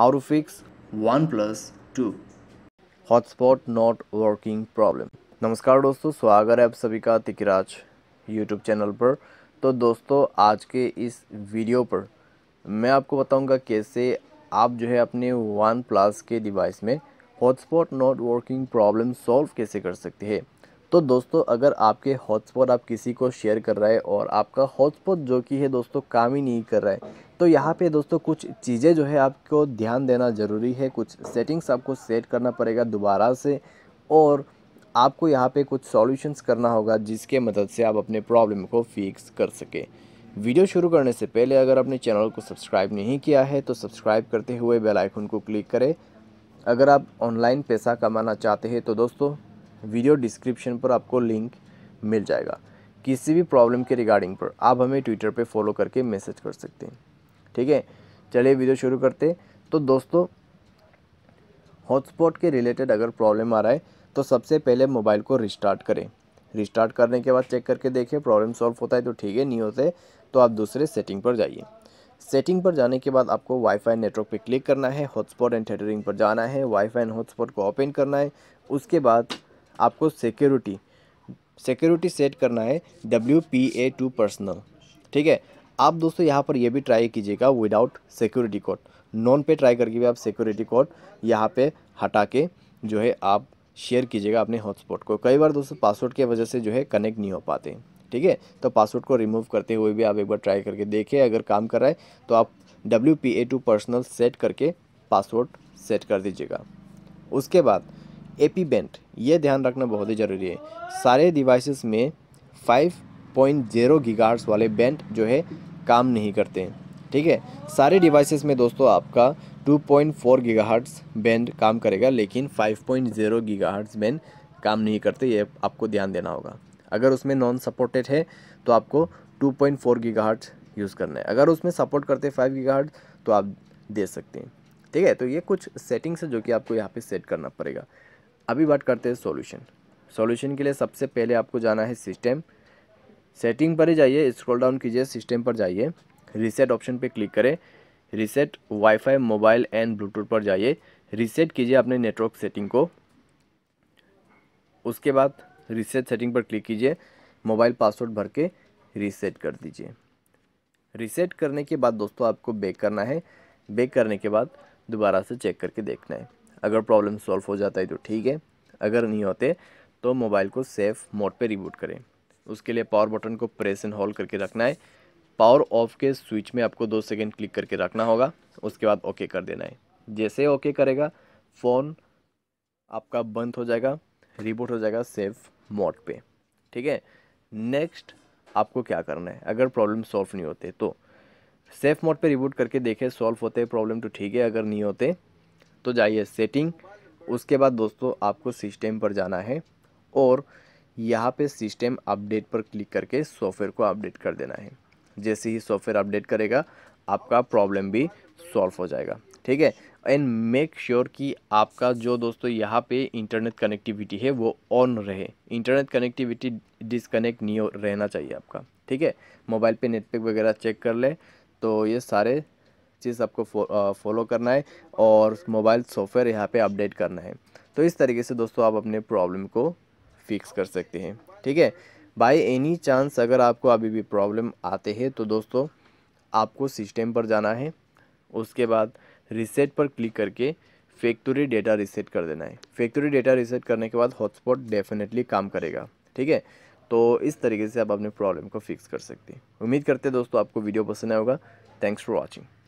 how to fix 1 plus 2 hotspot not working problem नमस्कार दोस्तों स्वागत है आप सभी का तिकराज यूट्यूब चैनल पर तो दोस्तों आज के इस वीडियो पर मैं आपको बताऊंगा कैसे आप जो है अपने वन प्लस के डिवाइस में hotspot not working problem solve कैसे कर सकते हैं तो दोस्तों अगर आपके हॉटस्पॉट आप किसी को शेयर कर रहे हैं और आपका हॉटस्पॉट जो कि है दोस्तों काम ही नहीं कर रहा है तो यहाँ पे दोस्तों कुछ चीज़ें जो है आपको ध्यान देना ज़रूरी है कुछ सेटिंग्स आपको सेट करना पड़ेगा दोबारा से और आपको यहाँ पे कुछ सॉल्यूशंस करना होगा जिसके मदद से आप अपने प्रॉब्लम को फिक्स कर सकें वीडियो शुरू करने से पहले अगर आपने चैनल को सब्सक्राइब नहीं किया है तो सब्सक्राइब करते हुए बेल आइकन को क्लिक करें अगर आप ऑनलाइन पैसा कमाना चाहते हैं तो दोस्तों वीडियो डिस्क्रिप्शन पर आपको लिंक मिल जाएगा किसी भी प्रॉब्लम के रिगार्डिंग पर आप हमें ट्विटर पे फॉलो करके मैसेज कर सकते हैं ठीक है चलिए वीडियो शुरू करते तो दोस्तों हॉटस्पॉट के रिलेटेड अगर प्रॉब्लम आ रहा है तो सबसे पहले मोबाइल को रिस्टार्ट करें रिस्टार्ट करने के बाद चेक करके देखें प्रॉब्लम सॉल्व होता है तो ठीक है नहीं होते तो आप दूसरे सेटिंग पर जाइए सेटिंग पर जाने के बाद आपको वाईफाई नेटवर्क पर क्लिक करना है हॉटस्पॉट एंड थेटरिंग पर जाना है वाईफाई एंड हॉटस्पॉट को ओपन करना है उसके बाद आपको सिक्योरिटी सिक्योरिटी सेट करना है W P A two personal ठीक है आप दोस्तों यहाँ पर यह भी ट्राई कीजिएगा विदाउट सिक्योरिटी कोड नॉन पे ट्राई करके भी आप सिक्योरिटी कोड यहाँ पे हटा के जो है आप शेयर कीजिएगा अपने हॉटस्पॉट को कई बार दोस्तों पासवर्ड की वजह से जो है कनेक्ट नहीं हो पाते ठीक है तो पासवर्ड को रिमूव करते हुए भी आप एक बार ट्राई करके देखें अगर काम कर रहा है तो आप W P A two personal set करके पासवर्ड सेट कर दीजिएगा उसके बाद एपीबेंट ये ध्यान रखना बहुत ही ज़रूरी है सारे डिवाइसेस में 5.0 पॉइंट वाले बैंड जो है काम नहीं करते हैं ठीक है सारे डिवाइसेस में दोस्तों आपका 2.4 पॉइंट बैंड काम करेगा लेकिन 5.0 पॉइंट बैंड काम नहीं करते ये आपको ध्यान देना होगा अगर उसमें नॉन सपोर्टेड है तो आपको 2.4 पॉइंट यूज़ करना है अगर उसमें सपोर्ट करते फाइव गीगा तो आप दे सकते हैं ठीक है तो ये कुछ सेटिंग्स है जो कि आपको यहाँ पे सेट करना पड़ेगा अभी बात करते हैं सॉल्यूशन सॉल्यूशन के लिए सबसे पहले आपको जाना है सिस्टम सेटिंग पर ही जाइए स्क्रॉल डाउन कीजिए सिस्टम पर जाइए रीसेट ऑप्शन पे क्लिक करें reset wifi mobile and bluetooth पर जाइए रीसेट कीजिए अपने नेटवर्क सेटिंग को उसके बाद रीसेट सेटिंग पर क्लिक कीजिए मोबाइल पासवर्ड भर के रीसेट कर दीजिए रीसेट करने के बाद दोस्तों आपको बैक करना है बैक करने के बाद दोबारा से चेक करके देखना है अगर प्रॉब्लम सॉल्व हो जाता है तो ठीक है अगर नहीं होते तो मोबाइल को सेफ मोड पे रिबूट करें उसके लिए पावर बटन को प्रेस एंड होल्ड करके रखना है पावर ऑफ के स्विच में आपको दो सेकेंड क्लिक करके रखना होगा उसके बाद ओके कर देना है जैसे ओके करेगा फ़ोन आपका बंद हो जाएगा रिबूट हो जाएगा सेफ मोड पर ठीक है नेक्स्ट आपको क्या करना है अगर प्रॉब्लम सॉल्व नहीं होते तो सेफ मोड पे रिबूट करके देखें सॉल्व होते प्रॉब्लम तो ठीक है अगर नहीं होते तो जाइए सेटिंग उसके बाद दोस्तों आपको सिस्टम पर जाना है और यहाँ पे सिस्टम अपडेट पर क्लिक करके सॉफ्टवेयर को अपडेट कर देना है जैसे ही सॉफ्टवेयर अपडेट करेगा आपका प्रॉब्लम भी सॉल्व हो जाएगा ठीक है एंड मेक श्योर कि आपका जो दोस्तों यहाँ पे इंटरनेट कनेक्टिविटी है वो ऑन रहे इंटरनेट कनेक्टिविटी डिसकनेक्ट नहीं रहना चाहिए आपका ठीक है मोबाइल पे नेटवर्क वगैरह चेक कर ले तो ये सारे चीज़ आपको फॉलो करना है और मोबाइल सॉफ्टवेयर यहाँ पे अपडेट करना है तो इस तरीके से दोस्तों आप अपने प्रॉब्लम को फिक्स कर सकते हैं ठीक है बाय एनी चांस अगर आपको अभी भी प्रॉब्लम आते हैं तो दोस्तों आपको सिस्टम पर जाना है उसके बाद रिसेट पर क्लिक करके फैक्ट्री डेटा रिसेट कर देना है फैक्ट्री डेटा रिसेट करने के बाद हॉटस्पॉट डेफिनेटली काम करेगा ठीक है तो इस तरीके से आप अपने प्रॉब्लम को फिक्स कर सकते हैं उम्मीद करते हैं दोस्तों आपको वीडियो पसंद आएगा थैंक्स फॉर वॉचिंग